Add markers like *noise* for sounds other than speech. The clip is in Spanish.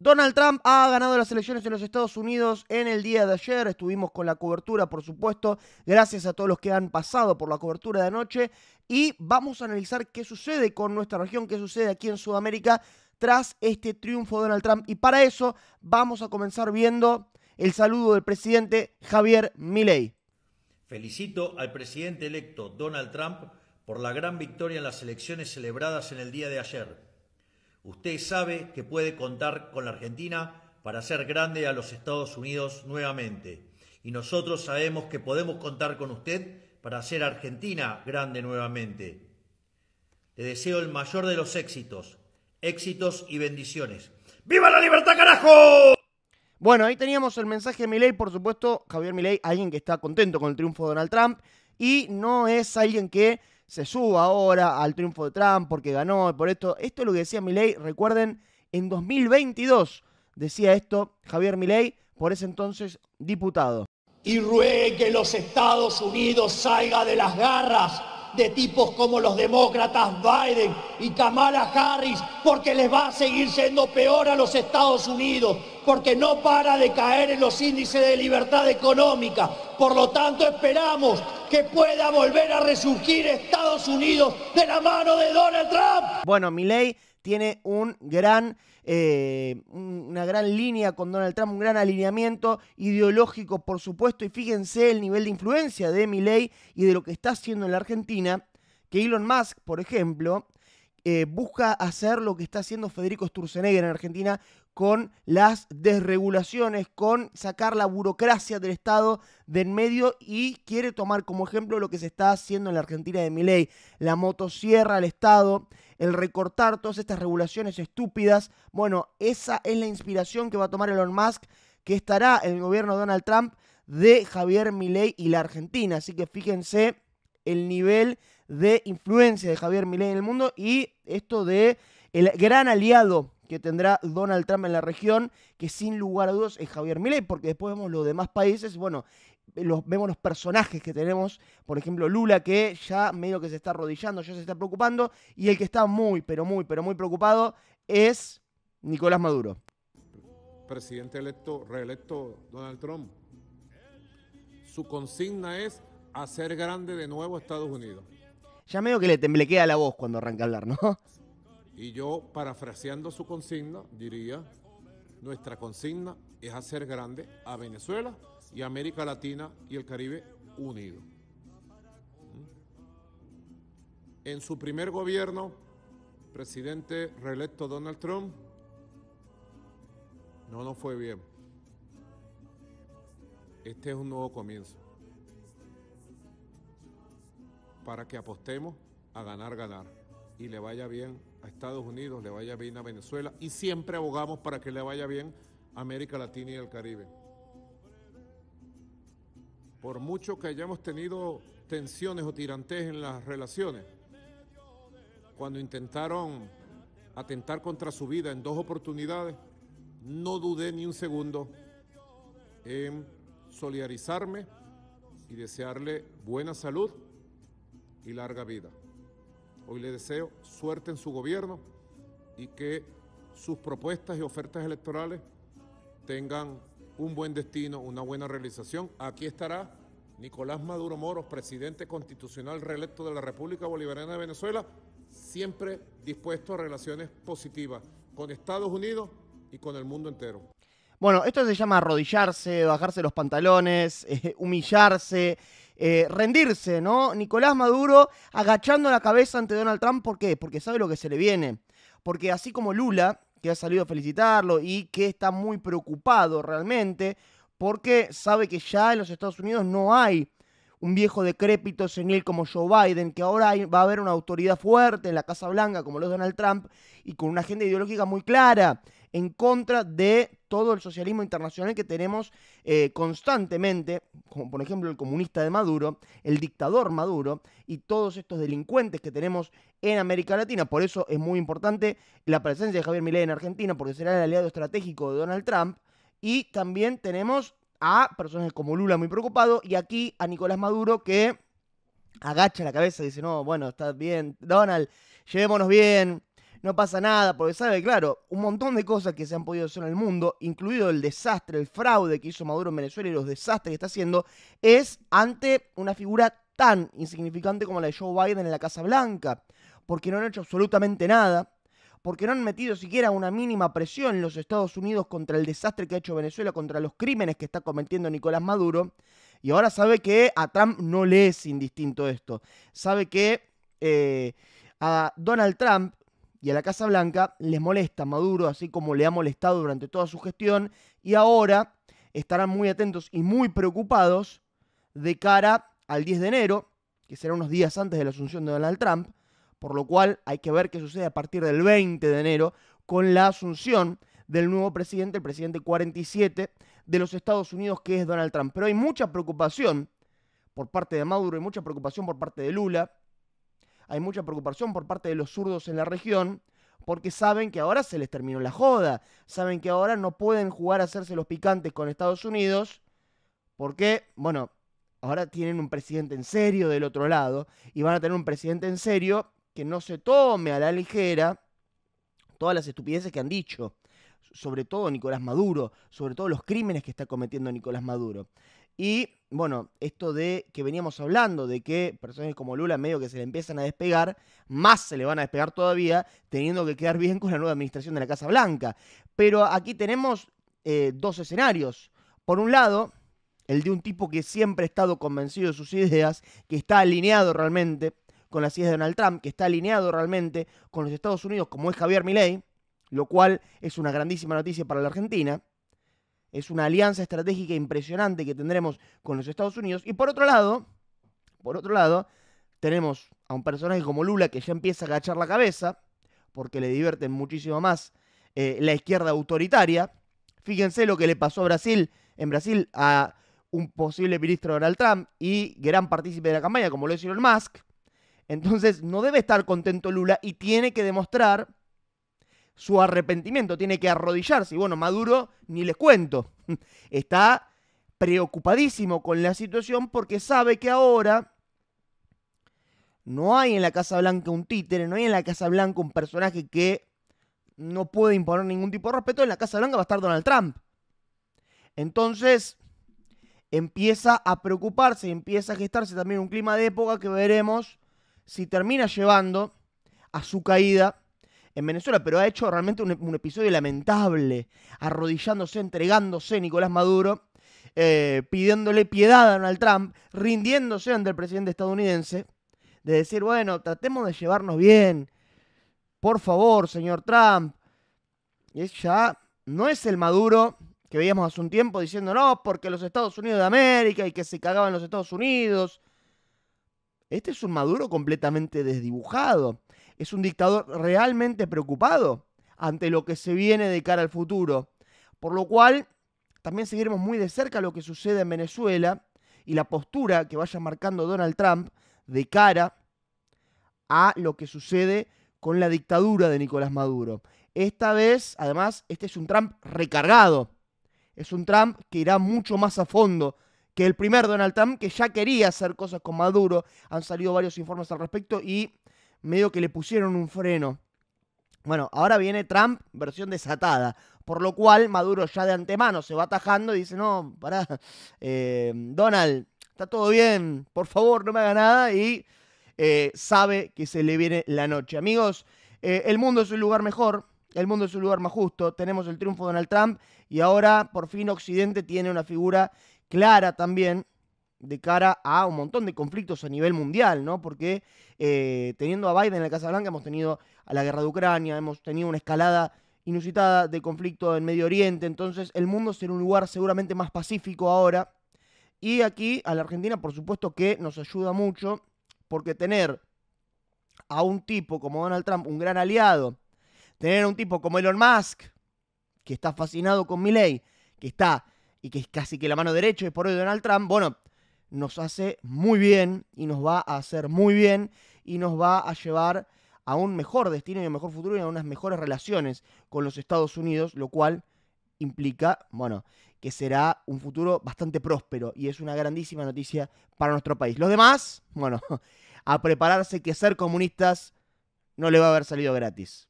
Donald Trump ha ganado las elecciones en los Estados Unidos en el día de ayer. Estuvimos con la cobertura, por supuesto. Gracias a todos los que han pasado por la cobertura de anoche. Y vamos a analizar qué sucede con nuestra región, qué sucede aquí en Sudamérica tras este triunfo de Donald Trump. Y para eso vamos a comenzar viendo el saludo del presidente Javier Milei. Felicito al presidente electo Donald Trump por la gran victoria en las elecciones celebradas en el día de ayer Usted sabe que puede contar con la Argentina para hacer grande a los Estados Unidos nuevamente. Y nosotros sabemos que podemos contar con usted para hacer Argentina grande nuevamente. Le deseo el mayor de los éxitos, éxitos y bendiciones. ¡Viva la libertad, carajo! Bueno, ahí teníamos el mensaje de Milei, por supuesto, Javier Milei, alguien que está contento con el triunfo de Donald Trump y no es alguien que se suba ahora al triunfo de Trump porque ganó, por esto. Esto es lo que decía Milei, recuerden, en 2022 decía esto Javier Milei, por ese entonces diputado. Y ruegue que los Estados Unidos salga de las garras de tipos como los demócratas Biden y Kamala Harris, porque les va a seguir siendo peor a los Estados Unidos, porque no para de caer en los índices de libertad económica. Por lo tanto, esperamos que pueda volver a resurgir Estados Unidos de la mano de Donald Trump. Bueno, mi ley tiene un gran eh, una gran línea con Donald Trump, un gran alineamiento ideológico, por supuesto, y fíjense el nivel de influencia de Milley y de lo que está haciendo en la Argentina, que Elon Musk, por ejemplo, eh, busca hacer lo que está haciendo Federico Sturzenegger en Argentina con las desregulaciones, con sacar la burocracia del Estado de en medio y quiere tomar como ejemplo lo que se está haciendo en la Argentina de Miley, la motosierra al Estado, el recortar todas estas regulaciones estúpidas. Bueno, esa es la inspiración que va a tomar Elon Musk, que estará en el gobierno de Donald Trump de Javier Milei y la Argentina. Así que fíjense el nivel de influencia de Javier Milei en el mundo y esto de el gran aliado que tendrá Donald Trump en la región, que sin lugar a dudas es Javier Milei, porque después vemos los demás países, bueno, los, vemos los personajes que tenemos, por ejemplo Lula, que ya medio que se está arrodillando, ya se está preocupando, y el que está muy, pero muy, pero muy preocupado es Nicolás Maduro. Presidente electo, reelecto Donald Trump, su consigna es hacer grande de nuevo Estados Unidos. Ya medio que le temblequea la voz cuando arranca a hablar, ¿no? Y yo, parafraseando su consigna, diría, nuestra consigna es hacer grande a Venezuela y América Latina y el Caribe Unido. ¿Mm? En su primer gobierno, presidente reelecto Donald Trump, no nos fue bien. Este es un nuevo comienzo. Para que apostemos a ganar, ganar. Y le vaya bien a Estados Unidos, le vaya bien a Venezuela y siempre abogamos para que le vaya bien a América Latina y el Caribe. Por mucho que hayamos tenido tensiones o tirantes en las relaciones, cuando intentaron atentar contra su vida en dos oportunidades, no dudé ni un segundo en solidarizarme y desearle buena salud y larga vida. Hoy le deseo suerte en su gobierno y que sus propuestas y ofertas electorales tengan un buen destino, una buena realización. Aquí estará Nicolás Maduro Moros, presidente constitucional reelecto de la República Bolivariana de Venezuela, siempre dispuesto a relaciones positivas con Estados Unidos y con el mundo entero. Bueno, esto se llama arrodillarse, bajarse los pantalones, *laughs* eh, humillarse. Eh, rendirse, ¿no? Nicolás Maduro agachando la cabeza ante Donald Trump, ¿por qué? Porque sabe lo que se le viene. Porque así como Lula, que ha salido a felicitarlo y que está muy preocupado realmente, porque sabe que ya en los Estados Unidos no hay un viejo decrépito senil como Joe Biden, que ahora va a haber una autoridad fuerte en la Casa Blanca como los Donald Trump y con una agenda ideológica muy clara en contra de todo el socialismo internacional que tenemos eh, constantemente, como por ejemplo el comunista de Maduro, el dictador Maduro y todos estos delincuentes que tenemos en América Latina. Por eso es muy importante la presencia de Javier Milei en Argentina, porque será el aliado estratégico de Donald Trump. Y también tenemos a personas como Lula muy preocupado y aquí a Nicolás Maduro que agacha la cabeza y dice, no, bueno, está bien, Donald, llevémonos bien, no pasa nada, porque sabe, claro, un montón de cosas que se han podido hacer en el mundo, incluido el desastre, el fraude que hizo Maduro en Venezuela y los desastres que está haciendo, es ante una figura tan insignificante como la de Joe Biden en la Casa Blanca, porque no han hecho absolutamente nada, porque no han metido siquiera una mínima presión en los Estados Unidos contra el desastre que ha hecho Venezuela, contra los crímenes que está cometiendo Nicolás Maduro, y ahora sabe que a Trump no le es indistinto esto, sabe que eh, a Donald Trump y a la Casa Blanca les molesta Maduro, así como le ha molestado durante toda su gestión, y ahora estarán muy atentos y muy preocupados de cara al 10 de enero, que será unos días antes de la asunción de Donald Trump, por lo cual hay que ver qué sucede a partir del 20 de enero con la asunción del nuevo presidente, el presidente 47 de los Estados Unidos, que es Donald Trump. Pero hay mucha preocupación por parte de Maduro y mucha preocupación por parte de Lula hay mucha preocupación por parte de los zurdos en la región, porque saben que ahora se les terminó la joda, saben que ahora no pueden jugar a hacerse los picantes con Estados Unidos, porque, bueno, ahora tienen un presidente en serio del otro lado, y van a tener un presidente en serio que no se tome a la ligera todas las estupideces que han dicho, sobre todo Nicolás Maduro, sobre todo los crímenes que está cometiendo Nicolás Maduro. Y bueno, esto de que veníamos hablando, de que personas como Lula medio que se le empiezan a despegar, más se le van a despegar todavía, teniendo que quedar bien con la nueva administración de la Casa Blanca. Pero aquí tenemos eh, dos escenarios. Por un lado, el de un tipo que siempre ha estado convencido de sus ideas, que está alineado realmente con las ideas de Donald Trump, que está alineado realmente con los Estados Unidos, como es Javier Milei, lo cual es una grandísima noticia para la Argentina. Es una alianza estratégica impresionante que tendremos con los Estados Unidos. Y por otro lado, por otro lado, tenemos a un personaje como Lula que ya empieza a agachar la cabeza, porque le divierten muchísimo más eh, la izquierda autoritaria. Fíjense lo que le pasó a Brasil, en Brasil, a un posible ministro Donald Trump y gran partícipe de la campaña, como lo es Elon Musk. Entonces no debe estar contento Lula y tiene que demostrar su arrepentimiento, tiene que arrodillarse. Y bueno, Maduro, ni les cuento, *laughs* está preocupadísimo con la situación porque sabe que ahora no hay en la Casa Blanca un títere, no hay en la Casa Blanca un personaje que no puede imponer ningún tipo de respeto. En la Casa Blanca va a estar Donald Trump. Entonces, empieza a preocuparse, empieza a gestarse también un clima de época que veremos si termina llevando a su caída en Venezuela, pero ha hecho realmente un, episodio lamentable, arrodillándose, entregándose Nicolás Maduro, eh, pidiéndole piedad a Donald Trump, rindiéndose ante el presidente estadounidense, de decir, bueno, tratemos de llevarnos bien, por favor, señor Trump. Y ya no es el Maduro que veíamos hace un tiempo diciendo, no, porque los Estados Unidos de América y que se cagaban los Estados Unidos. Este es un Maduro completamente desdibujado es un dictador realmente preocupado ante lo que se viene de cara al futuro. Por lo cual, también seguiremos muy de cerca lo que sucede en Venezuela y la postura que vaya marcando Donald Trump de cara a lo que sucede con la dictadura de Nicolás Maduro. Esta vez, además, este es un Trump recargado. Es un Trump que irá mucho más a fondo que el primer Donald Trump, que ya quería hacer cosas con Maduro. Han salido varios informes al respecto y medio que le pusieron un freno. Bueno, ahora viene Trump versión desatada, por lo cual Maduro ya de antemano se va atajando y dice, no, pará, eh, Donald, está todo bien, por favor, no me haga nada y eh, sabe que se le viene la noche. Amigos, eh, el mundo es un lugar mejor, el mundo es un lugar más justo, tenemos el triunfo de Donald Trump y ahora por fin Occidente tiene una figura clara también de cara a un montón de conflictos a nivel mundial, ¿no? Porque eh, teniendo a Biden en la Casa Blanca hemos tenido a la guerra de Ucrania, hemos tenido una escalada inusitada de conflicto en Medio Oriente, entonces el mundo será un lugar seguramente más pacífico ahora. Y aquí a la Argentina, por supuesto que nos ayuda mucho, porque tener a un tipo como Donald Trump, un gran aliado, tener a un tipo como Elon Musk, que está fascinado con Milley, que está y que es casi que la mano derecha es por hoy Donald Trump, bueno, nos hace muy bien y nos va a hacer muy bien y nos va a llevar a un mejor destino y a un mejor futuro y a unas mejores relaciones con los Estados Unidos, lo cual implica, bueno, que será un futuro bastante próspero y es una grandísima noticia para nuestro país. Los demás, bueno, *laughs* a prepararse que ser comunistas no le va a haber salido gratis.